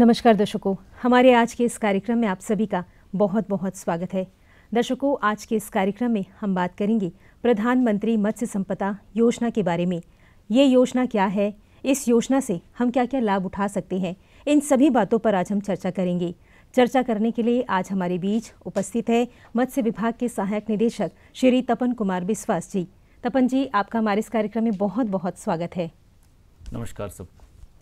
नमस्कार दर्शकों हमारे आज के इस कार्यक्रम में आप सभी का बहुत बहुत स्वागत है दर्शकों आज के इस कार्यक्रम में हम बात करेंगे प्रधानमंत्री मत्स्य संपदा योजना के बारे में ये योजना क्या है इस योजना से हम क्या क्या लाभ उठा सकते हैं इन सभी बातों पर आज हम चर्चा करेंगे चर्चा करने के लिए आज हमारे बीच उपस्थित है मत्स्य विभाग के सहायक निदेशक श्री तपन कुमार बिस्वास जी तपन जी आपका हमारे इस कार्यक्रम में बहुत बहुत स्वागत है नमस्कार सब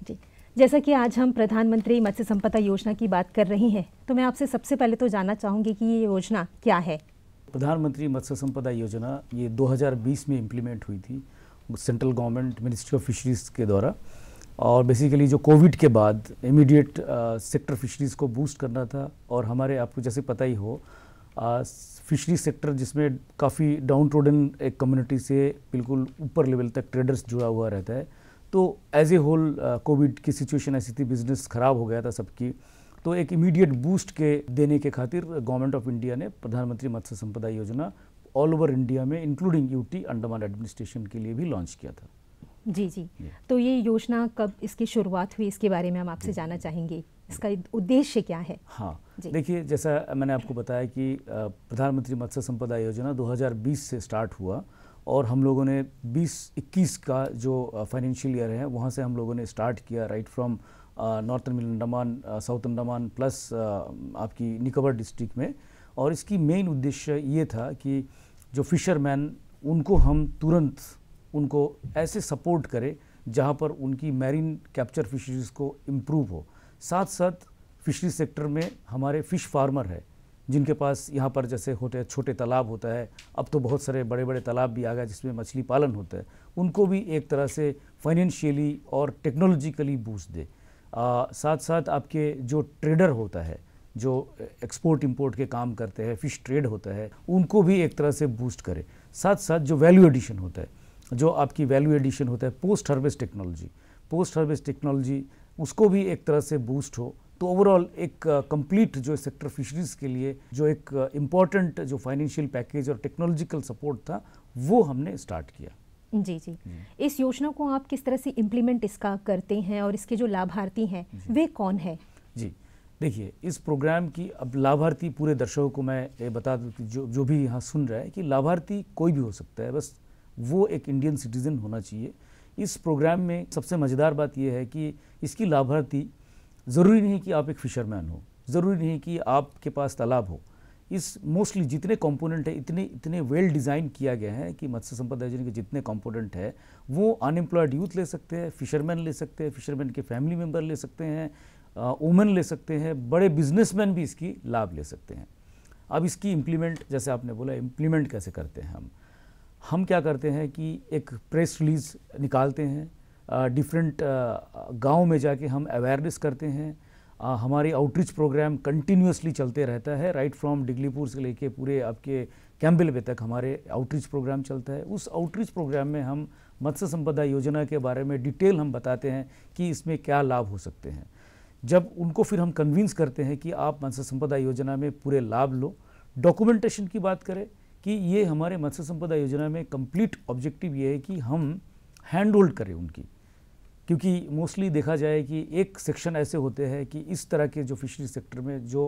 जी जैसा कि आज हम प्रधानमंत्री मत्स्य संपदा योजना की बात कर रही हैं तो मैं आपसे सबसे पहले तो जानना चाहूँगी कि ये योजना क्या है प्रधानमंत्री मत्स्य संपदा योजना ये 2020 में इम्प्लीमेंट हुई थी central government ministry of fisheries के द्वारा और बेसिकली जो कोविड के बाद इमीडिएट सेक्टर फिशरीज़ को बूस्ट करना था और हमारे आपको जैसे पता ही हो फिशरी uh, सेक्टर जिसमें काफ़ी डाउन ट्रोडन एक कम्युनिटी से बिल्कुल ऊपर लेवल तक ट्रेडर्स जुड़ा हुआ रहता है तो एज ए होल कोविड की सिचुएशन ऐसी थी बिजनेस ख़राब हो गया था सबकी तो एक इमीडिएट बूस्ट के देने के खातिर गवर्नमेंट ऑफ इंडिया ने प्रधानमंत्री Matsya Sampada Yojana all over India में इंक्लूडिंग यूटी अंडमान एडमिनिस्ट्रेशन के लिए भी लॉन्च किया था जी जी तो ये योजना कब इसकी शुरुआत हुई इसके बारे में हम आपसे जानना चाहेंगे इसका उद्देश्य क्या है हाँ देखिए जैसा मैंने आपको बताया कि uh, प्रधानमंत्री मत्स्य संपदा योजना 2020 से स्टार्ट हुआ और हम लोगों ने 2021 का जो फाइनेंशियल ईयर है वहाँ से हम लोगों ने स्टार्ट किया राइट फ्रॉम नॉर्थन मिल अंडमान साउथ अंडमान प्लस आपकी निकोबर डिस्ट्रिक्ट में और इसकी मेन उद्देश्य ये था कि जो फिशरमैन उनको हम तुरंत उनको ऐसे सपोर्ट करें जहाँ पर उनकी मैरीन कैप्चर फिशरीज़ को इम्प्रूव हो साथ साथ फिशरी सेक्टर में हमारे फ़िश फार्मर है जिनके पास यहाँ पर जैसे होते छोटे तालाब होता है अब तो बहुत सारे बड़े बड़े तालाब भी आ गए जिसमें मछली पालन होता है उनको भी एक तरह से फाइनेंशियली और टेक्नोलॉजिकली बूस्ट दे आ, साथ साथ आपके जो ट्रेडर होता है जो एक्सपोर्ट इंपोर्ट के काम करते हैं फिश ट्रेड होता है उनको भी एक तरह से बूस्ट करे साथ साथ जो वैल्यू एडिशन होता है जो आपकी वैल्यू एडिशन होता है post harvest technology post harvest technology उसको भी एक तरह से बूस्ट हो तो ओवरऑल एक कंप्लीट uh, जो सेक्टर फिशरीज के लिए जो एक इम्पॉर्टेंट uh, जो फाइनेंशियल पैकेज और टेक्नोलॉजिकल सपोर्ट था वो हमने स्टार्ट किया जी जी हम्म। इस योजना को आप किस तरह से इम्प्लीमेंट इसका करते हैं और इसके जो लाभार्थी हैं वे कौन है जी देखिए इस प्रोग्राम की अब लाभार्थी पूरे दर्शकों को मैं ये बता दूँ कि जो जो भी यहाँ सुन रहा है कि लाभार्थी कोई भी हो सकता है बस वो एक इंडियन सिटीज़न होना चाहिए इस प्रोग्राम में सबसे मज़ेदार बात यह है कि इसकी लाभार्थी ज़रूरी नहीं कि आप एक फ़िशरमैन हो ज़रूरी नहीं कि आपके पास तालाब हो इस मोस्टली जितने कंपोनेंट हैं इतने इतने वेल डिज़ाइन किया गया है कि मत्स्य संपदा योजना के जितने कंपोनेंट हैं वो अनएम्प्लॉयड यूथ ले सकते हैं फिशरमैन ले सकते हैं फिशरमैन के फैमिली मेम्बर ले सकते हैं वुमेन ले सकते हैं बड़े बिजनेसमैन भी इसकी लाभ ले सकते हैं अब इसकी इम्प्लीमेंट जैसे आपने बोला इम्प्लीमेंट कैसे करते हैं हम हम क्या करते हैं कि एक प्रेस रिलीज़ निकालते हैं डिफरेंट गांव में जाके हम अवेयरनेस करते हैं हमारी आउटरीच प्रोग्राम कंटिन्यूसली चलते रहता है राइट फ्रॉम डिगलीपुर से लेके पूरे आपके कैम्बिल बे तक हमारे आउटरीच प्रोग्राम चलता है उस आउटरीच प्रोग्राम में हम मत्स्य संपदा योजना के बारे में डिटेल हम बताते हैं कि इसमें क्या लाभ हो सकते हैं जब उनको फिर हम कन्विंस करते हैं कि आप मत्स्य संपदा योजना में पूरे लाभ लो डॉक्यूमेंटेशन की बात करें कि ये हमारे मत्स्य संपदा योजना में कंप्लीट ऑब्जेक्टिव ये है कि हम हैंड होल्ड करें उनकी क्योंकि मोस्टली देखा जाए कि एक सेक्शन ऐसे होते हैं कि इस तरह के जो फिशरी सेक्टर में जो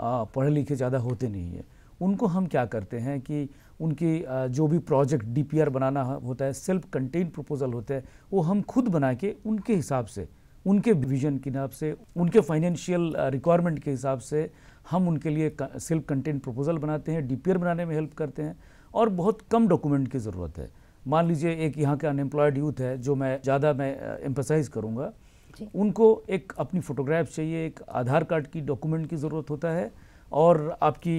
पढ़े लिखे ज़्यादा होते नहीं हैं उनको हम क्या करते हैं कि उनकी जो भी प्रोजेक्ट डीपीआर बनाना होता है सेल्फ कंटेन प्रपोजल होता है वो हम खुद बना के उनके हिसाब से उनके विजन के हिसाब से उनके फाइनेंशियल रिक्वायरमेंट के हिसाब से हम उनके लिए सेल्फ कंटेंट प्रपोजल बनाते हैं डीपीआर बनाने में हेल्प करते हैं और बहुत कम डॉक्यूमेंट की ज़रूरत है मान लीजिए एक यहाँ के अनएम्प्लॉयड यूथ है जो मैं ज़्यादा मैं एम्पसाइज़ करूँगा उनको एक अपनी फ़ोटोग्राफ चाहिए एक आधार कार्ड की डॉक्यूमेंट की ज़रूरत होता है और आपकी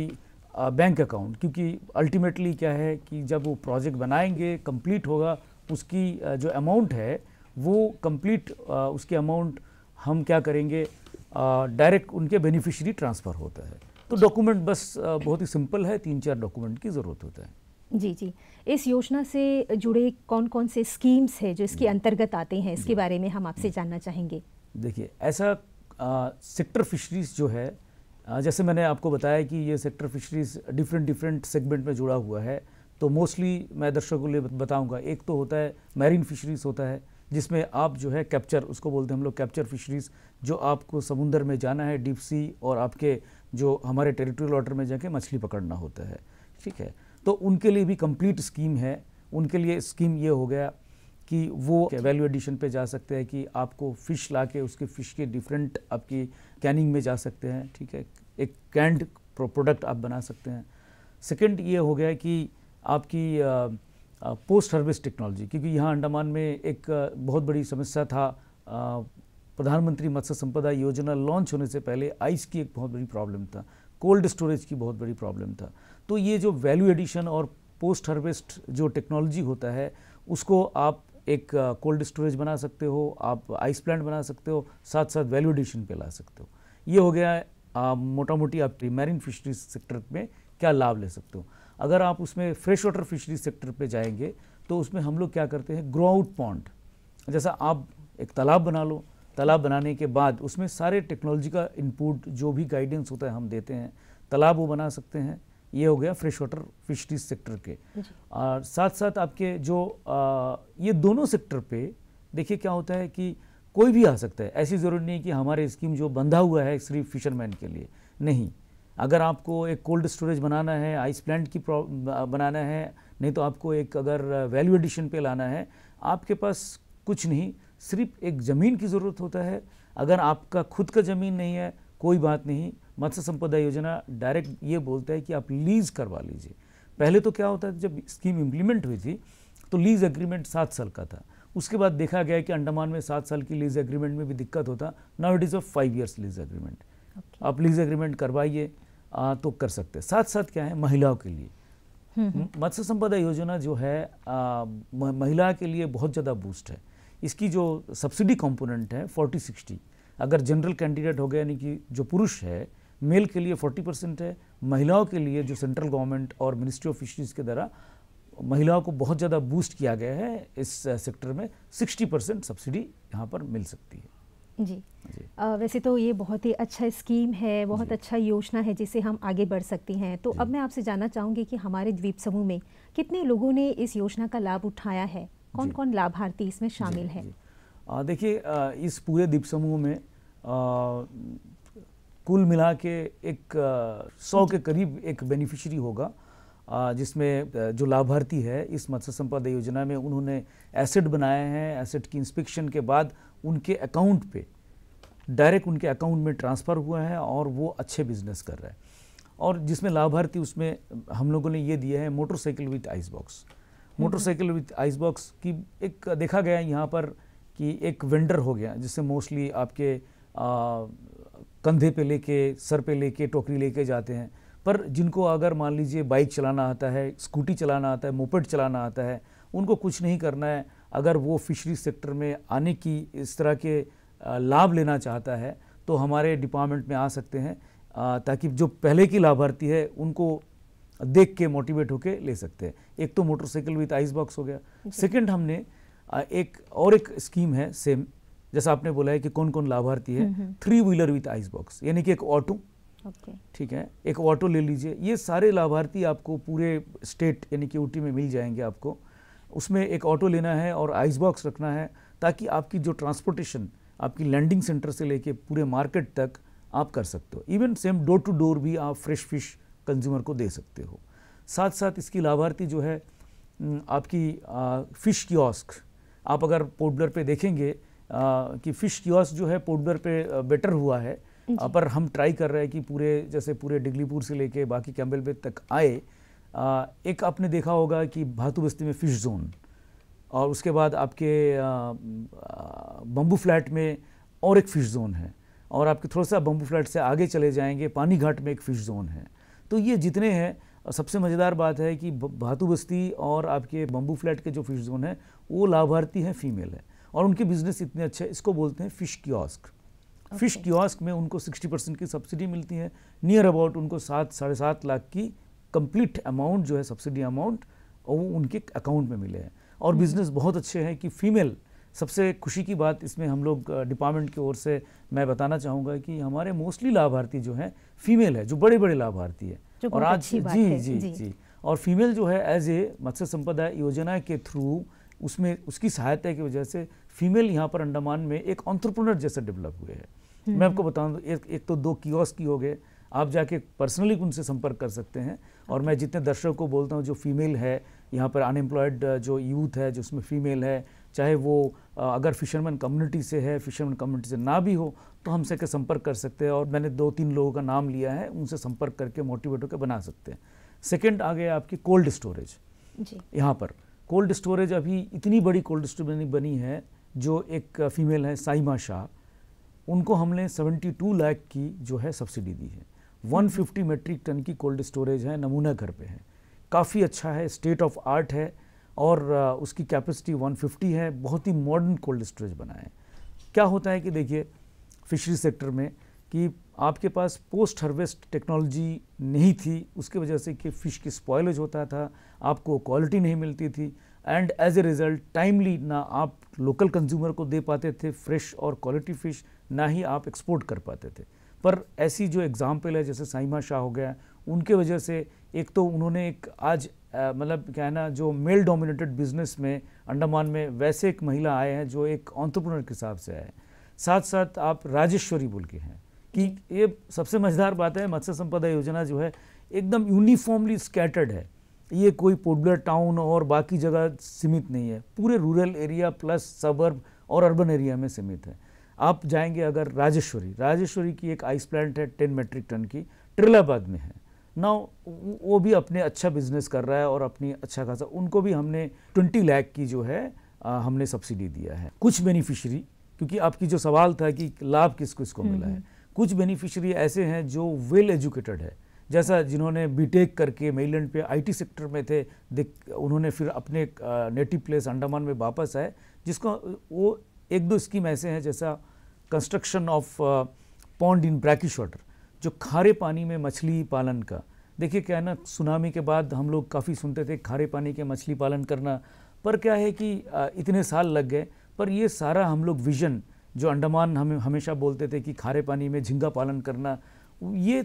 बैंक अकाउंट क्योंकि अल्टीमेटली क्या है कि जब वो प्रोजेक्ट बनाएंगे कंप्लीट होगा उसकी जो अमाउंट है वो कंप्लीट उसके अमाउंट हम क्या करेंगे डायरेक्ट उनके बेनिफिशरी ट्रांसफ़र होता है तो डॉक्यूमेंट बस बहुत ही सिंपल है तीन चार डॉक्यूमेंट की ज़रूरत होता है जी जी इस योजना से जुड़े कौन कौन से स्कीम्स हैं जो इसके अंतर्गत आते हैं इसके बारे में हम आपसे जानना चाहेंगे देखिए ऐसा आ, सेक्टर फिशरीज जो है आ, जैसे मैंने आपको बताया कि ये sector fisheries different different segment में जुड़ा हुआ है तो मोस्टली मैं दर्शकों के लिए बताऊंगा एक तो होता है मैरीन फिशरीज होता है जिसमें आप जो है कैप्चर उसको बोलते हैं हम लोग कैप्चर फिशरीज जो आपको समुंदर में जाना है डीप सी और आपके जो हमारे टेरिटोरियल वाटर में जाके मछली पकड़ना होता है ठीक है तो उनके लिए भी कंप्लीट स्कीम है उनके लिए स्कीम ये हो गया कि वो वैल्यू एडिशन पे जा सकते हैं कि आपको फ़िश ला के उसके फ़िश के डिफरेंट आपकी कैनिंग में जा सकते हैं ठीक है एक कैंड प्रोडक्ट आप बना सकते हैं सेकंड ये हो गया कि आपकी आ, आ, पोस्ट हार्वेस्ट टेक्नोलॉजी क्योंकि यहाँ अंडमान में एक बहुत बड़ी समस्या था प्रधानमंत्री मत्स्य संपदा योजना लॉन्च होने से पहले आइस की एक बहुत बड़ी प्रॉब्लम था कोल्ड स्टोरेज की बहुत बड़ी प्रॉब्लम था तो ये जो वैल्यू एडिशन और पोस्ट हार्वेस्ट जो टेक्नोलॉजी होता है उसको आप एक कोल्ड स्टोरेज बना सकते हो आप आइस प्लांट बना सकते हो साथ साथ वैल्यू एडिशन पे ला सकते हो ये हो गया आ, मोटा मोटी आप मैरीन फिशरीज सेक्टर में क्या लाभ ले सकते हो अगर आप उसमें फ्रेश वाटर फिशरीज सेक्टर पे जाएंगे तो उसमें हम लोग क्या करते हैं ग्रो आउट पॉन्ड जैसा आप एक तालाब बना लो तालाब बनाने के बाद उसमें सारे टेक्नोलॉजी का इनपुट जो भी गाइडेंस होता है हम देते हैं तालाब वो बना सकते हैं ये हो गया फ्रेश वाटर फिशरीज सेक्टर के और साथ साथ आपके जो आ, ये दोनों सेक्टर पे देखिए क्या होता है कि कोई भी आ सकता है ऐसी ज़रूरत नहीं कि हमारे स्कीम जो बंधा हुआ है सिर्फ फिशरमैन के लिए नहीं अगर आपको एक कोल्ड स्टोरेज बनाना है आइस प्लांट की बनाना है नहीं तो आपको एक अगर वैल्यू एडिशन पे लाना है आपके पास कुछ नहीं सिर्फ एक ज़मीन की ज़रूरत होता है अगर आपका खुद का ज़मीन नहीं है कोई बात नहीं मत्स्य संपदा योजना डायरेक्ट ये बोलता है कि आप लीज़ करवा लीजिए पहले तो क्या होता है जब स्कीम इम्प्लीमेंट हुई थी तो लीज़ एग्रीमेंट सात साल का था उसके बाद देखा गया कि अंडमान में सात साल की लीज़ एग्रीमेंट में भी दिक्कत होता now it is a five years lease agreement आप लीज़ एग्रीमेंट करवाइए तो कर सकते हैं साथ साथ क्या है महिलाओं के लिए हम्म, हम्म। मत्स्य संपदा योजना जो है आ, महिला के लिए बहुत ज़्यादा बूस्ट है इसकी जो सब्सिडी कंपोनेंट है फोर्टी सिक्सटी अगर जनरल कैंडिडेट हो गया यानी कि जो पुरुष है मेल के लिए फोर्टी परसेंट है महिलाओं के लिए जो सेंट्रल गवर्नमेंट और मिनिस्ट्री ऑफ फिशरीज़ के द्वारा महिलाओं को बहुत ज़्यादा बूस्ट किया गया है इस सेक्टर में 60 परसेंट सब्सिडी यहाँ पर मिल सकती है जी, जी। आ, वैसे तो ये बहुत ही अच्छा स्कीम है बहुत अच्छा योजना है जिसे हम आगे बढ़ सकते हैं तो अब मैं आपसे जानना चाहूँगी कि हमारे द्वीप समूह में कितने लोगों ने इस योजना का लाभ उठाया है कौन कौन लाभार्थी इसमें शामिल है देखिए इस पूरे द्वीप समूह में कुल मिला के एक सौ के करीब एक बेनिफिशरी होगा जिसमें जो लाभार्थी है इस मत्स्य संपदा योजना में उन्होंने एसेट बनाए हैं एसेट की इंस्पेक्शन के बाद उनके अकाउंट पे डायरेक्ट उनके अकाउंट में ट्रांसफ़र हुआ है और वो अच्छे बिजनेस कर रहे हैं और जिसमें लाभार्थी उसमें हम लोगों ने ये दिया है motorcycle with ice box motorcycle with ice box की एक देखा गया यहाँ पर कि एक वेंडर हो गया जिससे मोस्टली आपके आ, कंधे पे लेके सर पे लेके टोकरी लेके जाते हैं पर जिनको अगर मान लीजिए बाइक चलाना आता है स्कूटी चलाना आता है मोपेड चलाना आता है उनको कुछ नहीं करना है अगर वो फिशरी सेक्टर में आने की इस तरह के लाभ लेना चाहता है तो हमारे डिपार्टमेंट में आ सकते हैं ताकि जो पहले की लाभार्थी है उनको देख के मोटिवेट होके ले सकते हैं एक तो मोटरसाइकिल विथ आइस बॉक्स हो गया सेकंड हमने एक और एक स्कीम है सेम जैसा आपने बोला है कि कौन कौन लाभार्थी है three wheeler with ice box यानी कि एक ऑटो ठीक है एक ऑटो ले लीजिए ये सारे लाभार्थी आपको पूरे स्टेट यानी कि ऊटी में मिल जाएंगे आपको उसमें एक ऑटो लेना है और आइस बॉक्स रखना है ताकि आपकी जो ट्रांसपोर्टेशन आपकी लैंडिंग सेंटर से लेके पूरे मार्केट तक आप कर सकते हो even same door to door भी आप फ्रेश फिश कंज्यूमर को दे सकते हो साथ साथ इसकी लाभार्थी जो है आपकी आ, फ़िश की आप अगर पोर्टब्लर पे देखेंगे आ, कि फ़िश की जो है पोर्टब्लर पे बेटर हुआ है पर हम ट्राई कर रहे हैं कि पूरे जैसे पूरे डिगलीपुर से लेके बाकी कैम्बल पे तक आए आ, एक आपने देखा होगा कि भातुबस्ती बस्ती में फ़िश जोन और उसके बाद आपके बम्बू फ्लैट में और एक फ़िश जोन है और आपके थोड़ा सा बम्बू फ्लैट से आगे चले जाएंगे पानी घाट में एक फ़िश जोन है तो ये जितने हैं सबसे मज़ेदार बात है कि भातु बस्ती और आपके बम्बू फ्लैट के जो फिश जोन है वो लाभार्थी हैं फीमेल है और उनके बिजनेस इतने अच्छे इसको बोलते हैं फ़िश क्योस्क फ़िश क्योस्क में उनको 60 परसेंट की सब्सिडी मिलती है नियर अबाउट उनको सात साढ़े सात लाख की कंप्लीट अमाउंट जो है सब्सिडी अमाउंट वो उनके अकाउंट में मिले हैं और बिजनेस hmm. बहुत अच्छे हैं कि फीमेल सबसे खुशी की बात इसमें हम लोग डिपार्टमेंट की ओर से मैं बताना चाहूँगा कि हमारे मोस्टली लाभार्थी जो हैं फीमेल है जो बड़े बड़े लाभार्थी है और आज जी, जी जी जी और फीमेल जो है एज ए मत्स्य संपदा योजना के थ्रू उसमें उसकी सहायता की वजह से फीमेल यहाँ पर अंडमान में एक ऑन्ट्रप्रनर जैसे डेवलप हुए हैं हम्म। मैं आपको बताऊँ तो एक, एक तो दो कियोस की हो गए आप जाके पर्सनली उनसे संपर्क कर सकते हैं और मैं जितने दर्शकों को बोलता हूँ जो फीमेल है यहाँ पर अनएम्प्लॉयड जो यूथ है जिसमें फीमेल है चाहे वो अगर फिशरमैन कम्युनिटी से है फिशरमैन कम्युनिटी से ना भी हो तो हमसे के संपर्क कर सकते हैं और मैंने दो तीन लोगों का नाम लिया है उनसे संपर्क करके मोटिवेट होकर बना सकते हैं सेकेंड आ गया आपकी कोल्ड स्टोरेज यहाँ पर कोल्ड स्टोरेज अभी इतनी बड़ी कोल्ड स्टोरेज बनी है जो एक फीमेल है साइमा शाह उनको हमने 72 लाख की जो है सब्सिडी दी है 150 मेट्रिक टन की कोल्ड स्टोरेज है नमूना घर पे है काफ़ी अच्छा है स्टेट ऑफ आर्ट है और उसकी कैपेसिटी 150 है बहुत ही मॉडर्न कोल्ड स्टोरेज बना है क्या होता है कि देखिए फिशरी सेक्टर में कि आपके पास पोस्ट हार्वेस्ट टेक्नोलॉजी नहीं थी उसके वजह से कि फ़िश की स्पॉयलेज होता था आपको क्वालिटी नहीं मिलती थी and as a result timely ना आप लोकल कंज्यूमर को दे पाते थे फ्रेश और क्वालिटी फ़िश ना ही आप एक्सपोर्ट कर पाते थे पर ऐसी जो एग्ज़ाम्पल है जैसे साइमा शाह हो गया उनके वजह से एक तो उन्होंने एक आज मतलब क्या है ना जो मेल डोमिनेटेड बिजनेस में अंडमान में वैसे एक महिला आए हैं जो एक ऑन्ट्रप्रनर के हिसाब से आए साथ साथ आप राजेश्वरी बोल के हैं कि ये सबसे मजेदार बात है मत्स्य संपदा योजना जो है एकदम यूनिफॉर्मली स्कैटर्ड है ये कोई पोडुलर टाउन और बाकी जगह सीमित नहीं है पूरे रूरल एरिया प्लस सबर्ब और अर्बन एरिया में सीमित है आप जाएंगे अगर राजेश्वरी राजेश्वरी की एक आइस प्लांट है टेन मेट्रिक टन की ट्रिलाबाद में है ना वो भी अपने अच्छा बिजनेस कर रहा है और अपनी अच्छा खासा उनको भी हमने ट्वेंटी लाख की जो है आ, हमने सब्सिडी दिया है कुछ बेनिफिशरी क्योंकि आपकी जो सवाल था कि लाभ किस को हम्म, मिला है हम्म। कुछ बेनिफिशरी ऐसे हैं जो वेल एजुकेटेड है जैसा जिन्होंने बीटेक करके मेलैंड पे आईटी सेक्टर में थे उन्होंने फिर अपने नेटिव प्लेस अंडमान में वापस आए जिसको वो एक दो स्कीम ऐसे हैं जैसा construction of pond in brackish water जो खारे पानी में मछली पालन का देखिए क्या है ना सुनामी के बाद हम लोग काफ़ी सुनते थे खारे पानी के मछली पालन करना पर क्या है कि इतने साल लग गए पर ये सारा हम लोग विज़न जो अंडमान हम हमेशा बोलते थे कि खारे पानी में झिंगा पालन करना ये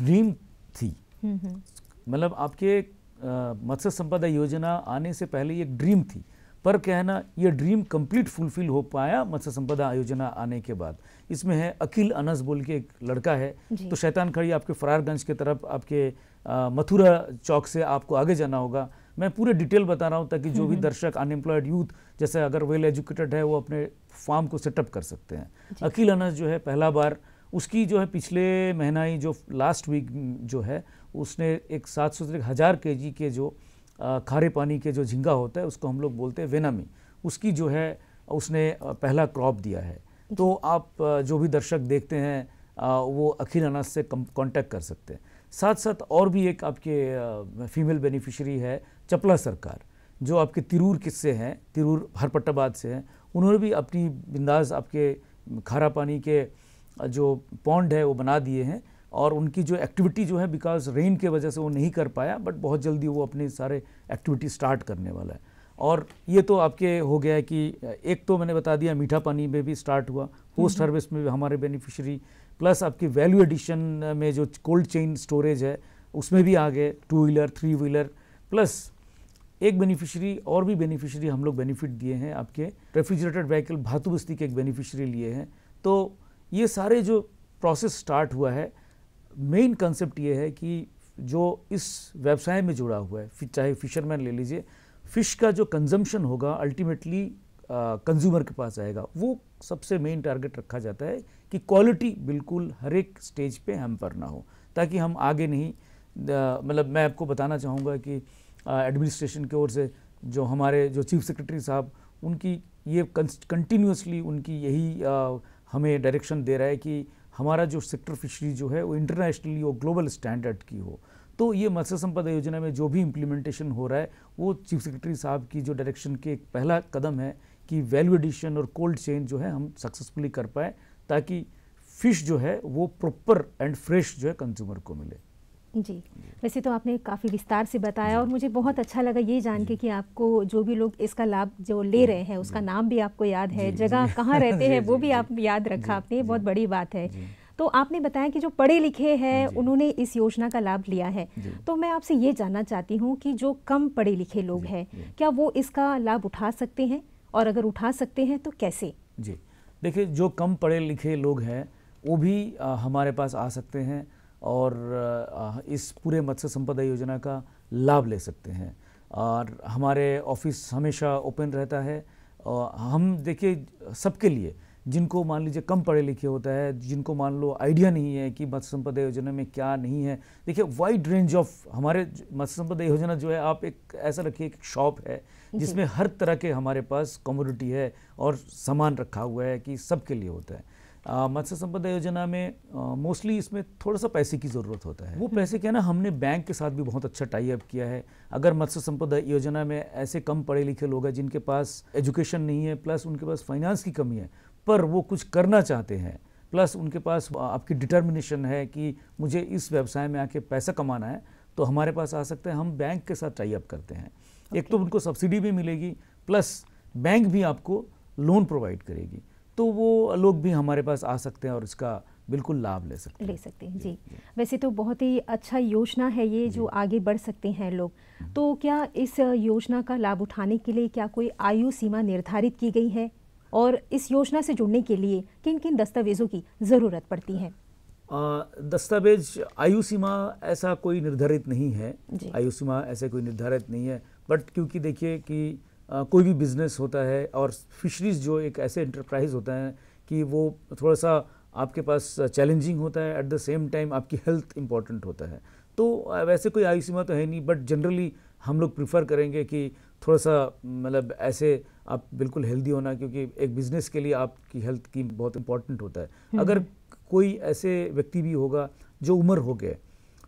ड्रीम थी हम्म, हम्म। मतलब आपके मत्स्य संपदा योजना आने से पहले ये ड्रीम थी पर क्या है ना ये ड्रीम कंप्लीट फुलफिल हो पाया मत्स्य संपदा आयोजना आने के बाद इसमें है अकील अनस बोल के एक लड़का है तो शैतान खड़ी आपके फरारगंज के तरफ आपके मथुरा चौक से आपको आगे जाना होगा मैं पूरे डिटेल बता रहा हूँ ताकि जो भी हम्म। दर्शक अनएम्प्लॉयड यूथ जैसे अगर वेल एजुकेटेड है वो अपने फार्म को सेटअप कर सकते हैं अकील अनस जो है पहला बार उसकी जो है पिछले महीना ही जो लास्ट वीक जो है उसने एक सात सौ से हज़ार के जी के जो खारे पानी के जो झींगा होता है उसको हम लोग बोलते हैं वेनामी उसकी जो है उसने पहला क्रॉप दिया है तो आप जो भी दर्शक देखते हैं वो अखिल अनाज से कॉन्टैक्ट कर सकते हैं साथ साथ और भी एक आपके फीमेल बेनिफिशरी है चपला सरकार जो आपके तिरूर किस्से हैं तिरूर हरपट्टाबाद से हैं उन्होंने भी अपनी बिंदास आपके खारा पानी के जो पौंड है वो बना दिए हैं और उनकी जो एक्टिविटी जो है बिकॉज रेन के वजह से वो नहीं कर पाया बट बहुत जल्दी वो अपने सारे एक्टिविटी स्टार्ट करने वाला है और ये तो आपके हो गया है कि एक तो मैंने बता दिया मीठा पानी में भी स्टार्ट हुआ पोस्ट हार्वेस्ट हम्म। में भी हमारे बेनिफिशरी प्लस आपकी वैल्यू एडिशन में जो कोल्ड चेन स्टोरेज है उसमें भी आ गए two wheeler three wheeler plus एक बेनिफिशियरी और भी बेनिफिशियरी हम लोग बेनिफिट दिए हैं आपके रेफ्रिजरेटेड व्हीकल भातु बस्ती के एक बेनिफिशियरी लिए हैं तो ये सारे जो प्रोसेस स्टार्ट हुआ है मेन कंसेप्ट ये है कि जो इस व्यवसाय में जुड़ा हुआ है चाहे फिशरमैन ले लीजिए फ़िश का जो कंजम्पशन होगा अल्टीमेटली कंज्यूमर के पास आएगा वो सबसे मेन टारगेट रखा जाता है कि क्वालिटी बिल्कुल हर एक स्टेज पे पर ना हो ताकि हम आगे नहीं मतलब मैं आपको बताना चाहूँगा कि एडमिनिस्ट्रेशन की ओर से जो हमारे जो चीफ सेक्रेटरी साहब उनकी ये कंटिन्यूसली उनकी यही आ, हमें डायरेक्शन दे रहा है कि हमारा जो सेक्टर फिशरी जो है वो इंटरनेशनली और ग्लोबल स्टैंडर्ड की हो तो ये मत्स्य संपदा योजना में जो भी इम्प्लीमेंटेशन हो रहा है वो चीफ सेक्रेटरी साहब की जो डायरेक्शन के एक पहला कदम है कि वैल्यू एडिशन और कोल्ड चेन जो है हम सक्सेसफुली कर पाए ताकि फ़िश जो है वो प्रॉपर एंड फ्रेश जो है कंज्यूमर को मिले जी वैसे तो आपने काफ़ी विस्तार से बताया और मुझे बहुत अच्छा लगा ये जान के कि आपको जो भी लोग इसका लाभ जो ले रहे हैं उसका नाम भी आपको याद है जगह कहाँ रहते हैं वो भी आप याद रखा आपने ये बहुत बड़ी बात है तो आपने बताया कि जो पढ़े लिखे हैं उन्होंने इस योजना का लाभ लिया है तो मैं आपसे ये जानना चाहती हूँ कि जो कम पढ़े लिखे लोग हैं क्या वो इसका लाभ उठा सकते हैं और अगर उठा सकते हैं तो कैसे जी देखिए जो कम पढ़े लिखे लोग हैं वो भी हमारे पास आ सकते हैं और इस पूरे मत्स्य संपदा योजना का लाभ ले सकते हैं और हमारे ऑफिस हमेशा ओपन रहता है और हम देखिए सबके लिए जिनको मान लीजिए कम पढ़े लिखे होता है जिनको मान लो आइडिया नहीं है कि मत्स्य संपदा योजना में क्या नहीं है देखिए वाइड रेंज ऑफ हमारे मत्स्य संपदा योजना जो है आप एक ऐसा रखिए एक शॉप है जिसमें हर तरह के हमारे पास कम्योडिटी है और सामान रखा हुआ है कि सबके लिए होता है मत्स्य संपदा योजना में मोस्टली इसमें थोड़ा सा पैसे की ज़रूरत होता है वो पैसे क्या ना हमने बैंक के साथ भी बहुत अच्छा टाई अप किया है अगर मत्स्य संपदा योजना में ऐसे कम पढ़े लिखे लोग हैं जिनके पास एजुकेशन नहीं है प्लस उनके पास फाइनेंस की कमी है पर वो कुछ करना चाहते हैं प्लस उनके पास आपकी डिटर्मिनेशन है कि मुझे इस व्यवसाय में आके पैसा कमाना है तो हमारे पास आ सकते हैं हम बैंक के साथ टाई अप करते हैं okay. एक तो उनको सब्सिडी भी मिलेगी प्लस बैंक भी आपको लोन प्रोवाइड करेगी तो वो लोग भी हमारे पास आ सकते हैं और इसका बिल्कुल लाभ ले सकते हैं ले सकते हैं जी, जी।, जी वैसे तो बहुत ही अच्छा योजना है ये जो आगे बढ़ सकते हैं लोग हम्म। तो क्या इस योजना का लाभ उठाने के लिए क्या कोई आयु सीमा निर्धारित की गई है और इस योजना से जुड़ने के लिए किन किन दस्तावेज़ों की ज़रूरत पड़ती है दस्तावेज आयु सीमा ऐसा कोई निर्धारित नहीं है आयु सीमा ऐसे कोई निर्धारित नहीं है बट क्योंकि देखिए कि कोई भी बिज़नेस होता है और फिशरीज़ जो एक ऐसे इंटरप्राइज होता है कि वो थोड़ा सा आपके पास चैलेंजिंग होता है एट द सेम टाइम आपकी हेल्थ इंपॉर्टेंट होता है तो वैसे कोई आयु सीमा तो है नहीं बट जनरली हम लोग प्रीफर करेंगे कि थोड़ा सा मतलब ऐसे आप बिल्कुल हेल्दी होना क्योंकि एक बिज़नेस के लिए आपकी हेल्थ की बहुत इंपॉर्टेंट होता है हम्म। अगर कोई ऐसे व्यक्ति भी होगा जो उम्र हो गए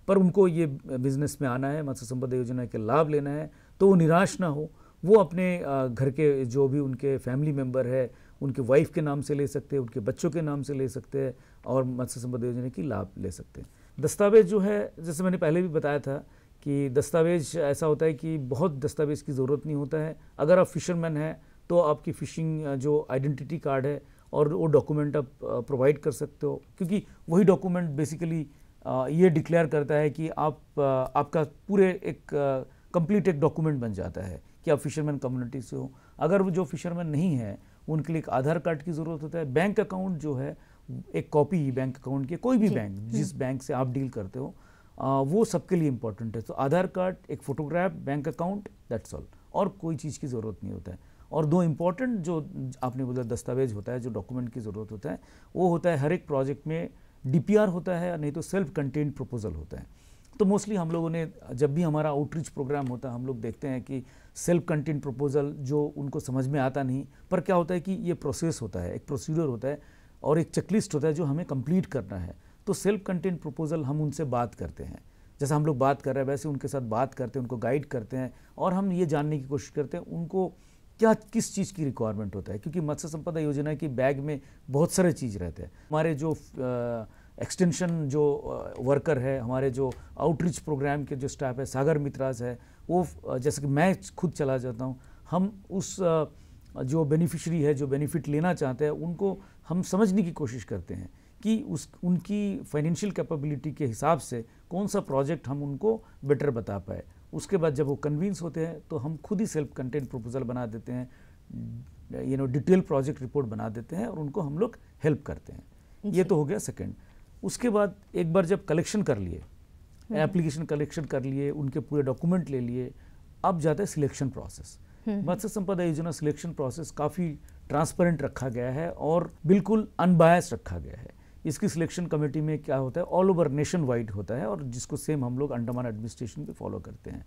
पर उनको ये बिज़नेस में आना है मत्स्य संपदा योजना के लाभ लेना है तो वो निराश ना हो वो अपने घर के जो भी उनके फैमिली मेम्बर है उनके वाइफ के नाम से ले सकते हैं उनके बच्चों के नाम से ले सकते हैं और मत्स्य संपदा योजना की लाभ ले सकते हैं दस्तावेज जो है जैसे मैंने पहले भी बताया था कि दस्तावेज ऐसा होता है कि बहुत दस्तावेज की ज़रूरत नहीं होता है अगर आप फिशरमैन हैं तो आपकी फ़िशिंग जो आइडेंटिटी कार्ड है और वो डॉक्यूमेंट आप प्रोवाइड कर सकते हो क्योंकि वही डॉक्यूमेंट बेसिकली ये डिक्लेयर करता है कि आप आपका पूरे एक कंप्लीट एक डॉक्यूमेंट बन जाता है कि आप फिशरमैन कम्युनिटी से हो अगर वो जो फिशरमैन नहीं है उनके लिए एक आधार कार्ड की ज़रूरत होता है बैंक अकाउंट जो है एक कॉपी बैंक अकाउंट की कोई भी बैंक जिस बैंक से आप डील करते हो आ, वो सबके लिए इंपॉर्टेंट है तो आधार कार्ड एक photograph bank account that's all और कोई चीज़ की ज़रूरत नहीं होता है और दो इम्पॉर्टेंट जो आपने बोला दस्तावेज होता है जो डॉक्यूमेंट की ज़रूरत होता है वो होता है हर एक प्रोजेक्ट में डीपीआर होता है नहीं तो सेल्फ कंटेंट प्रपोजल होता है तो मोस्टली हम लोगों ने जब भी हमारा आउटरीच प्रोग्राम होता है हम लोग देखते हैं कि सेल्फ कंटेंट प्रपोजल जो उनको समझ में आता नहीं पर क्या होता है कि ये प्रोसेस होता है एक प्रोसीजर होता है और एक चेकलिस्ट होता है जो हमें कंप्लीट करना है तो सेल्फ कंटेंट प्रपोजल हम उनसे बात करते हैं जैसा हम लोग बात कर रहे हैं वैसे उनके साथ बात करते हैं उनको गाइड करते हैं और हम ये जानने की कोशिश करते हैं उनको क्या किस चीज़ की रिक्वायरमेंट होता है क्योंकि मत्स्य संपदा योजना की बैग में बहुत सारे चीज़ रहते हैं हमारे जो आ, एक्सटेंशन जो वर्कर है हमारे जो आउटरीच प्रोग्राम के जो स्टाफ है सागर मित्राज है वो जैसे कि मैं खुद चला जाता हूँ हम उस जो बेनिफिशरी है जो बेनिफिट लेना चाहते हैं उनको हम समझने की कोशिश करते हैं कि उस उनकी फाइनेंशियल कैपेबिलिटी के हिसाब से कौन सा प्रोजेक्ट हम उनको बेटर बता पाए उसके बाद जब वो कन्विंस होते हैं तो हम खुद ही सेल्फ कंटेंट प्रपोजल बना देते हैं you know detail project report बना देते हैं और उनको हम लोग हेल्प करते हैं ये तो हो गया सेकेंड उसके बाद एक बार जब कलेक्शन कर लिए एप्लीकेशन हम्म। कलेक्शन कर लिए उनके पूरे डॉक्यूमेंट ले लिए अब जाता है सिलेक्शन हम्म। प्रोसेस मत्स्य संपदा योजना सिलेक्शन प्रोसेस काफ़ी ट्रांसपेरेंट रखा गया है और बिल्कुल अनबायस रखा गया है इसकी सिलेक्शन कमेटी में क्या होता है ऑल ओवर नेशन वाइड होता है और जिसको सेम हम लोग अंडमान एडमिनिस्ट्रेशन भी फॉलो करते हैं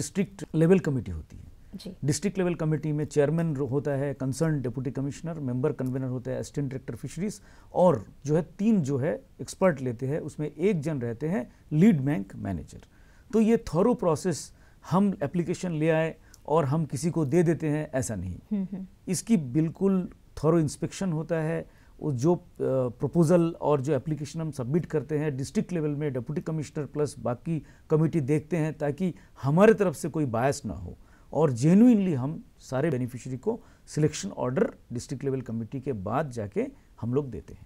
डिस्ट्रिक्ट लेवल कमेटी होती है डिस्ट्रिक्ट लेवल कमेटी में चेयरमैन होता है concern deputy commissioner member convener होता है असिस्टेंट डायरेक्टर फिशरीज और जो है तीन जो है एक्सपर्ट लेते हैं उसमें एक जन रहते हैं लीड बैंक मैनेजर तो ये थॉरो प्रोसेस हम एप्लीकेशन ले आए और हम किसी को दे देते हैं ऐसा नहीं हम्म, हम्म। इसकी बिल्कुल थॉरो इंस्पेक्शन होता है वो जो प्रपोजल और जो एप्लीकेशन हम सबमिट करते हैं डिस्ट्रिक्ट लेवल में डिप्टी कमिश्नर प्लस बाकी कमेटी देखते हैं ताकि हमारे तरफ से कोई बायस ना हो और जेन्यूनली हम सारे बेनिफिशियरी को selection order district level committee के बाद जाके हम लोग देते हैं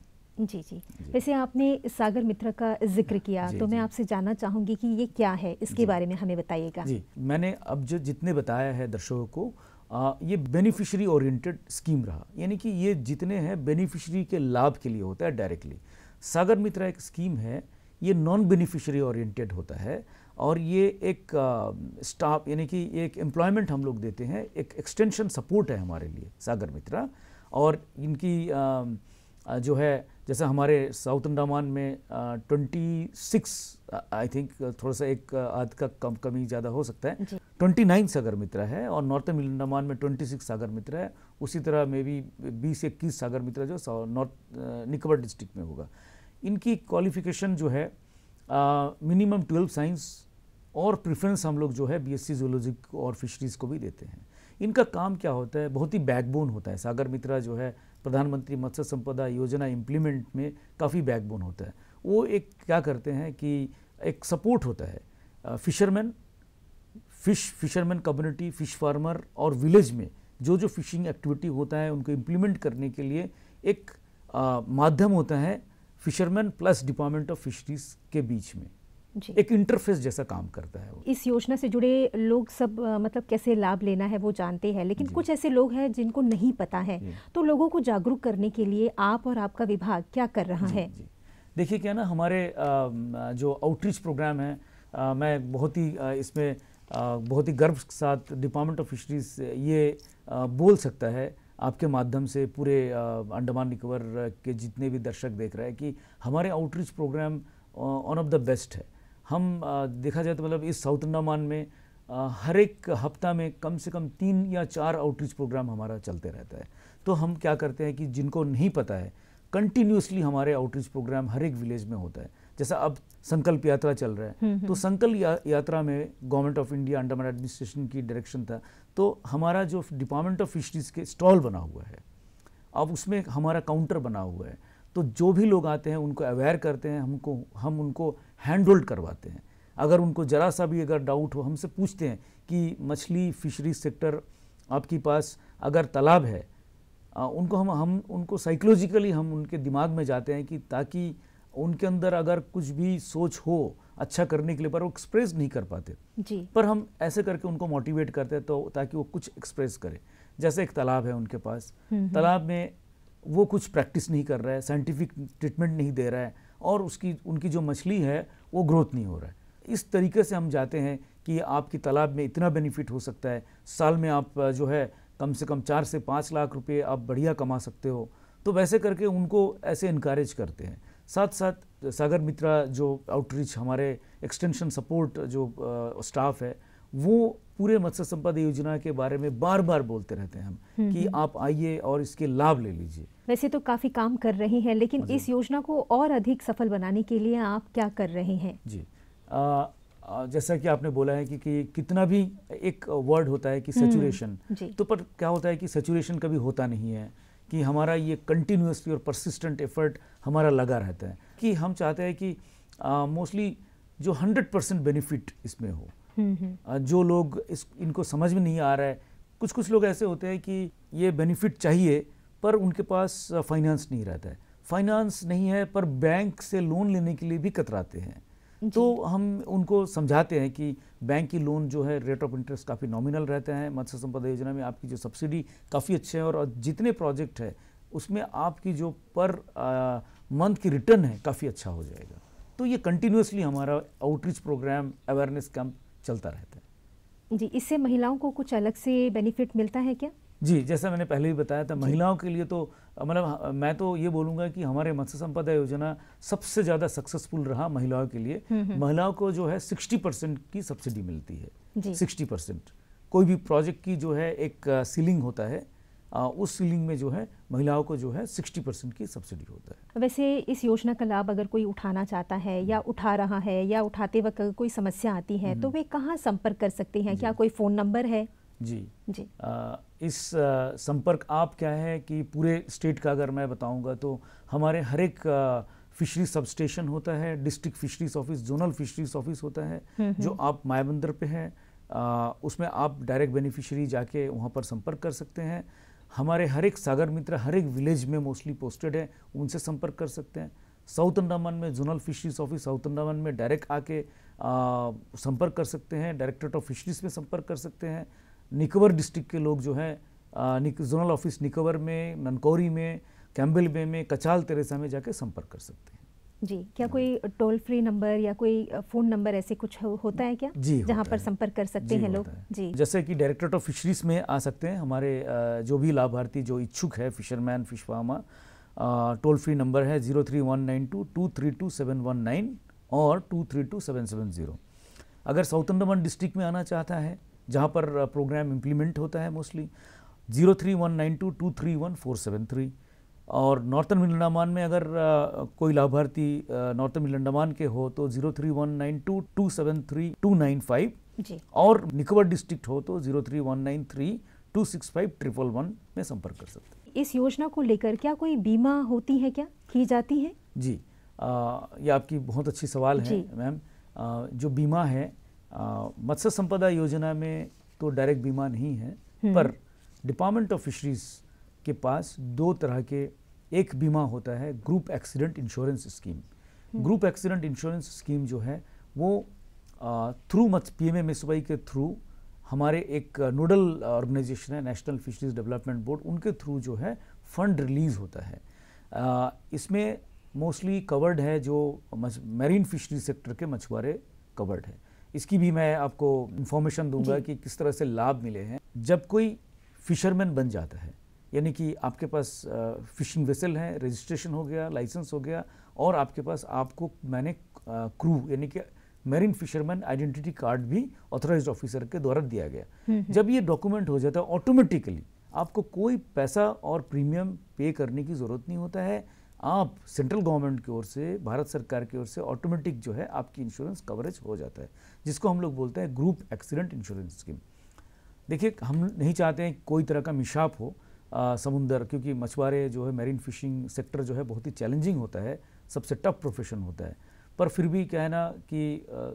जी जी वैसे आपने सागर मित्र का जिक्र हाँ। किया तो मैं आपसे जानना चाहूंगी कि ये क्या है इसके बारे में हमें बताइएगा जी मैंने अब जो जितने बताया है दर्शकों को आ, ये बेनिफिशरी ओरिएंटेड स्कीम रहा यानी कि ये जितने हैं बेनिफिशरी के लाभ के लिए होता है डायरेक्टली सागर मित्रा एक स्कीम है ये नॉन बेनिफिशरी ओरिएंटेड होता है और ये एक स्टाफ यानी कि एक एम्प्लॉयमेंट हम लोग देते हैं एक एक्सटेंशन सपोर्ट है हमारे लिए सागर मित्रा और इनकी आ, जो है जैसा हमारे साउथ अंडामान में ट्वेंटी सिक्स आई थिंक थोड़ा सा एक आध का कम कमी ज़्यादा हो सकता है ट्वेंटी नाइन सागर मित्रा है और नॉर्थ अंडामान में ट्वेंटी सिक्स सागर मित्रा है उसी तरह मे बी बीस इक्कीस सागर मित्रा जो नॉर्थ निकोबर डिस्ट्रिक्ट में होगा इनकी क्वालिफिकेशन जो है मिनिमम ट्वेल्व साइंस और प्रिफ्रेंस हम लोग जो है बीएससी जूलॉजी और फिशरीज़ को भी देते हैं इनका काम क्या होता है बहुत ही बैकबोन होता है सागर मित्रा जो है प्रधानमंत्री मत्स्य संपदा योजना इम्प्लीमेंट में काफ़ी बैकबोन होता है वो एक क्या करते हैं कि एक सपोर्ट होता है fisherman fish fisherman community fish farmer और विलेज में जो जो फिशिंग एक्टिविटी होता है उनको इम्प्लीमेंट करने के लिए एक आ, माध्यम होता है fisherman plus department of fisheries के बीच में एक इंटरफेस जैसा काम करता है इस योजना से जुड़े लोग सब मतलब कैसे लाभ लेना है वो जानते हैं लेकिन कुछ ऐसे लोग हैं जिनको नहीं पता है तो लोगों को जागरूक करने के लिए आप और आपका विभाग क्या कर रहा है देखिए क्या ना हमारे जो आउटरीच प्रोग्राम है मैं बहुत ही इसमें बहुत ही गर्व के साथ डिपार्टमेंट ऑफ फिशरीज ये बोल सकता है आपके माध्यम से पूरे अंडमान निकोबर के जितने भी दर्शक देख रहे हैं कि हमारे outreach program one of the best है हम देखा जाए तो मतलब इस साउथ अंडामान में हर एक हफ्ता में कम से कम तीन या चार आउटरीच प्रोग्राम हमारा चलते रहता है तो हम क्या करते हैं कि जिनको नहीं पता है कंटिन्यूसली हमारे आउटरीच प्रोग्राम हर एक विलेज में होता है जैसा अब संकल्प यात्रा चल रहा है हम्म, हम्म। तो संकल्प या, यात्रा में government of India Andaman administration की डायरेक्शन था तो हमारा जो डिपार्टमेंट ऑफ फिशरीज के स्टॉल बना हुआ है अब उसमें हमारा काउंटर बना हुआ है तो जो भी लोग आते हैं उनको अवेयर करते हैं हमको हम उनको हैंड होल्ड करवाते हैं अगर उनको ज़रा सा भी अगर डाउट हो हमसे पूछते हैं कि मछली फिशरी सेक्टर आपके पास अगर तालाब है आ, उनको हम हम उनको साइकोलॉजिकली हम उनके दिमाग में जाते हैं कि ताकि उनके अंदर अगर कुछ भी सोच हो अच्छा करने के लिए पर वो एक्सप्रेस नहीं कर पाते जी पर हम ऐसे करके उनको मोटिवेट करते हैं तो ताकि वो कुछ एक्सप्रेस करें जैसे एक तालाब है उनके पास हम्म, हम्म। तालाब में वो कुछ प्रैक्टिस नहीं कर रहा है साइंटिफिक ट्रीटमेंट नहीं दे रहा है और उसकी उनकी जो मछली है वो ग्रोथ नहीं हो रहा है इस तरीके से हम जाते हैं कि आपकी तालाब में इतना बेनिफिट हो सकता है साल में आप जो है कम से कम चार से पाँच लाख रुपए आप बढ़िया कमा सकते हो तो वैसे करके उनको ऐसे इनक्रेज करते हैं साथ साथ सागर मित्रा जो आउटरीच हमारे एक्सटेंशन सपोर्ट जो स्टाफ है वो पूरे मत्स्य संपदा योजना के बारे में बार बार बोलते रहते हैं हम हम्म, कि हम्म। आप आइए और इसके लाभ ले लीजिए वैसे तो काफी काम कर रहे हैं लेकिन इस योजना को और अधिक सफल बनाने के लिए आप क्या कर रहे हैं जी आ, जैसा कि आपने बोला है कि, कि कितना भी एक वर्ड होता है कि सेचुरेशन हम्म, तो पर क्या होता है कि सेचुरेशन कभी होता नहीं है कि हमारा ये कंटिन्यूसली और परसिस्टेंट एफर्ट हमारा लगा रहता है कि हम चाहते हैं कि मोस्टली जो हंड्रेड परसेंट बेनिफिट इसमें हो हम्म, हम्म। जो लोग इस इनको समझ में नहीं आ रहा है कुछ कुछ लोग ऐसे होते हैं कि ये बेनिफिट चाहिए पर उनके पास फाइनेंस नहीं रहता है फाइनेंस नहीं है पर बैंक से लोन लेने के लिए भी कतराते हैं तो हम उनको समझाते हैं कि बैंक की लोन जो है रेट ऑफ इंटरेस्ट काफ़ी नॉमिनल रहते हैं मत्स्य संपदा योजना में आपकी जो सब्सिडी काफ़ी अच्छे हैं और जितने प्रोजेक्ट है उसमें आपकी जो पर मंथ की रिटर्न है काफ़ी अच्छा हो जाएगा तो ये कंटिन्यूसली हमारा आउटरीच प्रोग्राम अवेयरनेस कैंप चलता रहता है जी इससे महिलाओं को कुछ अलग से बेनिफिट मिलता है क्या जी जैसा मैंने पहले भी बताया था महिलाओं के लिए तो मतलब मैं तो ये बोलूंगा कि हमारे मत्स्य संपदा योजना सबसे ज़्यादा सक्सेसफुल रहा महिलाओं के लिए हम्म, हम्म। महिलाओं को जो है सिक्सटी परसेंट की सब्सिडी मिलती है सिक्सटी परसेंट कोई भी प्रोजेक्ट की जो है एक सीलिंग होता है उस सीलिंग में जो है महिलाओं को जो है 60 परसेंट की सब्सिडी होता है तो वैसे इस योजना का लाभ अगर कोई उठाना चाहता है या हम्म। उठा रहा है या उठाते वक्त कोई समस्या आती है तो हम्म। वे कहाँ संपर्क कर सकते हैं क्या कोई फ़ोन नंबर है जी जी आ, इस आ, संपर्क आप क्या है कि पूरे स्टेट का अगर मैं बताऊंगा तो हमारे हर एक फिशरी सब स्टेशन होता है district fisheries office zonal fisheries office होता है हम्म, जो आप मायाबंदर पे है आ, उसमें आप डायरेक्ट बेनिफिशियरी जाके वहाँ पर संपर्क कर सकते हैं हमारे हर एक सागर मित्र हर एक विलेज में मोस्टली पोस्टेड है उनसे संपर्क कर सकते हैं साउथ अंडामान में zonal fisheries office south Andaman में डायरेक्ट आके संपर्क कर सकते हैं डायरेक्टरेट ऑफ फिशरीज में संपर्क कर सकते हैं निकोबर डिस्ट्रिक्ट के लोग जो हैं जोनल ऑफिस निकोबर में ननकौरी में कैम्बल बे में कचाल तेरेसा में जाके संपर्क कर सकते हैं जी क्या कोई टोल फ्री नंबर या कोई फ़ोन नंबर ऐसे कुछ हो, होता है क्या जी जहाँ पर संपर्क कर सकते हैं लोग है। जी जैसे कि डायरेक्टरेट ऑफ फिशरीज में आ सकते हैं हमारे जो भी लाभार्थी जो इच्छुक है fisherman fish farmer toll free number है zero three one nine two two three two seven one nine और two three two seven seven zero अगर साउथ अंडमान डिस्ट्रिक्ट में आना चाहता है जहाँ पर प्रोग्राम इम्प्लीमेंट होता है mostly zero three one nine two two three one four seven three और नॉर्थन मिल अंडमान में अगर आ, कोई लाभार्थी नॉर्थन मिल अंडमान के हो तो zero three one nine two two seven three two nine five और निकोबर डिस्ट्रिक्ट हो तो zero three one nine three two six five triple one में संपर्क कर सकते हैं इस योजना को लेकर क्या कोई बीमा होती है क्या की जाती है जी ये आपकी बहुत अच्छी सवाल है मैम जो बीमा है मत्स्य संपदा योजना में तो डायरेक्ट बीमा नहीं है हम्म। पर डिपार्टमेंट ऑफ फिशरीज़ के पास दो तरह के एक बीमा होता है ग्रुप एक्सीडेंट इंश्योरेंस स्कीम हम्म। ग्रुप एक्सीडेंट इंश्योरेंस स्कीम जो है वो थ्रू मत पीएमए एम के थ्रू हमारे एक नोडल ऑर्गेनाइजेशन है नेशनल फिशरीज डेवलपमेंट बोर्ड उनके थ्रू जो है फंड रिलीज़ होता है आ, इसमें मोस्टली कवर्ड है जो मैरीन फिशरीज सेक्टर के मछुआरे कवर्ड है इसकी भी मैं आपको इन्फॉर्मेशन दूंगा कि किस तरह से लाभ मिले हैं जब कोई फिशरमैन बन जाता है यानी कि आपके पास फिशिंग वेसल है रजिस्ट्रेशन हो गया लाइसेंस हो गया और आपके पास आपको मैंने क्रू यानी कि मेरीन फिशरमैन आइडेंटिटी कार्ड भी ऑथोराइज ऑफिसर के द्वारा दिया गया हम्म, हम्म। जब ये डॉक्यूमेंट हो जाता है ऑटोमेटिकली आपको कोई पैसा और प्रीमियम पे करने की ज़रूरत नहीं होता है आप सेंट्रल गवर्नमेंट की ओर से भारत सरकार की ओर से ऑटोमेटिक जो है आपकी इंश्योरेंस कवरेज हो जाता है जिसको हम लोग बोलते हैं ग्रुप एक्सीडेंट इंश्योरेंस स्कीम देखिए हम नहीं चाहते हैं कोई तरह का मिशाप हो समुंदर क्योंकि मछुआरे जो है मेरीन फिशिंग सेक्टर जो है बहुत ही चैलेंजिंग होता है सबसे टफ प्रोफेशन होता है पर फिर भी कहना कि आ,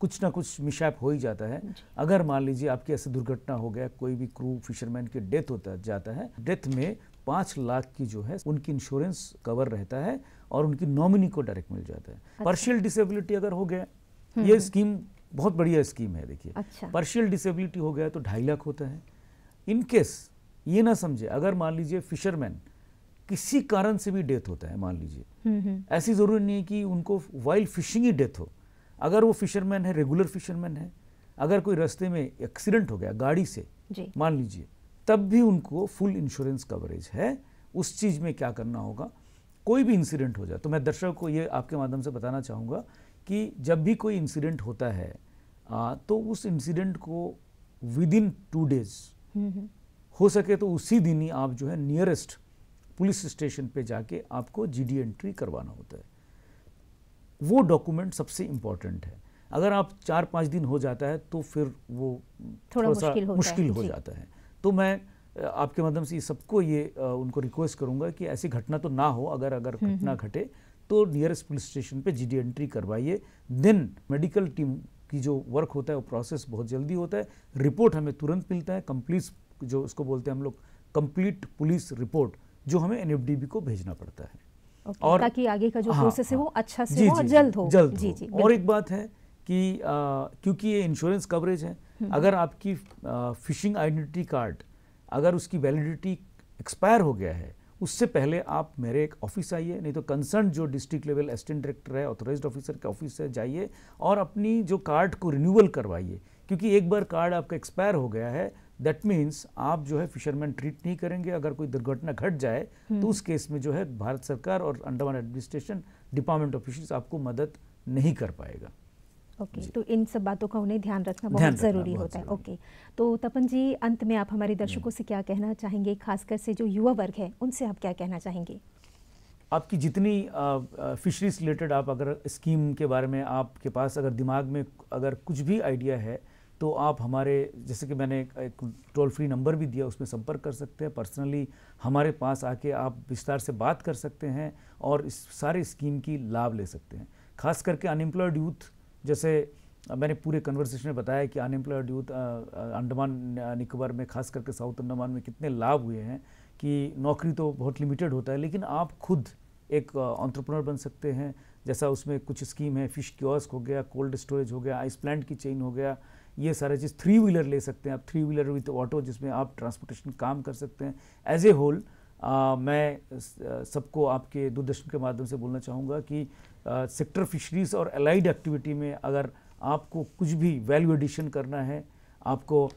कुछ ना कुछ मिशैप हो ही जाता है अगर मान लीजिए आपकी ऐसी दुर्घटना हो गया कोई भी क्रू फिशरमैन की डेथ होता जाता है डेथ में पाँच लाख की जो है उनकी इंश्योरेंस कवर रहता है और उनकी नॉमिनी को डायरेक्ट मिल जाता है अच्छा। पर्शियल डिसेबिलिटी अगर हो गया हम्म, ये स्कीम हम्म। बहुत बढ़िया स्कीम है देखिए अच्छा। पर्शियल डिसेबिलिटी हो गया तो ढाई लाख होता है इनकेस ये ना समझे अगर मान लीजिए फिशरमैन किसी कारण से भी डेथ होता है मान लीजिए हम्म, हम्म। ऐसी ज़रूरी नहीं है कि उनको वाइल्ड फिशिंग ही डेथ हो अगर वो फिशरमैन है रेगुलर फिशरमैन है अगर कोई रास्ते में एक्सीडेंट हो गया गाड़ी से मान लीजिए तब भी उनको फुल इंश्योरेंस कवरेज है उस चीज़ में क्या करना होगा कोई भी इंसिडेंट हो जाए तो मैं दर्शक को ये आपके माध्यम से बताना चाहूँगा कि जब भी कोई इंसिडेंट होता है आ, तो उस इंसिडेंट को विद इन टू डेज हो सके तो उसी दिन ही आप जो है नियरेस्ट पुलिस स्टेशन पे जाके आपको जीडी एंट्री करवाना होता है वो डॉक्यूमेंट सबसे इम्पॉर्टेंट है अगर आप चार पाँच दिन हो जाता है तो फिर वो थोड़ा, थोड़ा मुश्किल, मुश्किल हो जाता है तो मैं आपके माध्यम से सबको ये उनको रिक्वेस्ट करूंगा कि ऐसी घटना तो ना हो अगर अगर हम्म, घटना हम्म। घटे तो नियरेस्ट पुलिस स्टेशन पे जीडी एंट्री करवाइए देन मेडिकल टीम की जो वर्क होता है वो प्रोसेस बहुत जल्दी होता है रिपोर्ट हमें तुरंत मिलता है कंप्लीट जो उसको बोलते हैं हम लोग कंप्लीट पुलिस रिपोर्ट जो हमें एन को भेजना पड़ता है okay, और ताकि आगे का जो हाँ, प्रोसेस है वो हाँ। अच्छा से जी, हो और जल्द हो जल्द जी, जी, और एक बात है कि आ, क्योंकि ये इंश्योरेंस कवरेज है हम्म। अगर आपकी फिशिंग आइडेंटिटी कार्ड अगर उसकी वैलिडिटी एक्सपायर हो गया है उससे पहले आप मेरे एक ऑफिस आइए नहीं तो कंसर्न जो डिस्ट्रिक्ट लेवल असिस्टेंट डायरेक्टर है ऑथोराइज ऑफिसर के ऑफिस से जाइए और अपनी जो कार्ड को रिन्यूअल करवाइए क्योंकि एक बार कार्ड आपका एक्सपायर हो गया है दैट मीन्स आप जो है फिशरमैन ट्रीट नहीं करेंगे अगर कोई दुर्घटना घट जाए तो उस केस में जो है भारत सरकार और Andaman administration department of fisheries आपको मदद नहीं कर पाएगा ओके okay, तो इन सब बातों का उन्हें ध्यान रखना बहुत ध्यान ज़रूरी बहुत होता है ओके okay, तो तपन जी अंत में आप हमारे हम्म। दर्शकों से क्या कहना चाहेंगे खासकर से जो युवा वर्ग है उनसे आप क्या कहना चाहेंगे आपकी जितनी फिशरीज रिलेटेड आप अगर स्कीम के बारे में आपके पास अगर दिमाग में अगर कुछ भी आइडिया है तो आप हमारे जैसे कि मैंने एक टोल फ्री नंबर भी दिया उसमें संपर्क कर सकते हैं पर्सनली हमारे पास आके आप विस्तार से बात कर सकते हैं और इस सारे स्कीम की लाभ ले सकते हैं खास करके अनएम्प्लॉयड यूथ जैसे मैंने पूरे कन्वर्सेशन में बताया कि अनएम्प्लॉयड यूथ अंडमान निकोबार में खास करके साउथ अंडमान में कितने लाभ हुए हैं कि नौकरी तो बहुत लिमिटेड होता है लेकिन आप खुद एक ऑन्ट्रप्रनर बन सकते हैं जैसा उसमें कुछ स्कीम है फिश क्योस्क हो गया कोल्ड स्टोरेज हो गया आइस प्लांट की चेन हो गया ये सारा चीज़ थ्री व्हीलर ले सकते हैं आप थ्री व्हीलर विथ ऑटो जिसमें आप ट्रांसपोर्टेशन काम कर सकते हैं एज ए होल मैं सबको आपके दूरदर्शन के माध्यम से बोलना चाहूँगा कि सेक्टर फिशरीज और एलाइड एक्टिविटी में अगर आपको कुछ भी वैल्यू एडिशन करना है आपको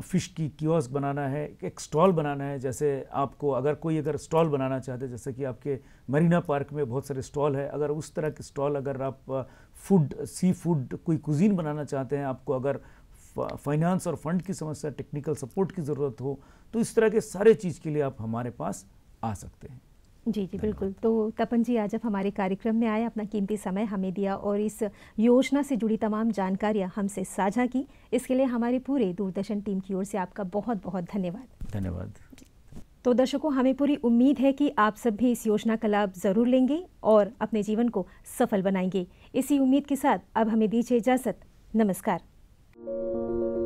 फ़िश की क्योस बनाना है एक स्टॉल बनाना है जैसे आपको अगर कोई अगर स्टॉल बनाना चाहते हैं जैसे कि आपके मरीना पार्क में बहुत सारे स्टॉल है अगर उस तरह के स्टॉल अगर आप फूड सी फूड कोई कुजीन बनाना चाहते हैं आपको अगर फाइनेंस और फंड की समस्या टेक्निकल सपोर्ट की ज़रूरत हो तो इस तरह के सारे चीज़ के लिए आप हमारे पास आ सकते हैं जी जी बिल्कुल तो तपन जी आज आप हमारे कार्यक्रम में आए अपना कीमती समय हमें दिया और इस योजना से जुड़ी तमाम जानकारियां हमसे साझा की इसके लिए हमारे पूरे दूरदर्शन टीम की ओर से आपका बहुत बहुत धन्यवाद धन्यवाद तो दर्शकों हमें पूरी उम्मीद है कि आप सब भी इस योजना का लाभ ज़रूर लेंगे और अपने जीवन को सफल बनाएंगे इसी उम्मीद के साथ अब हमें दीजिए इजाज़त नमस्कार Thank you.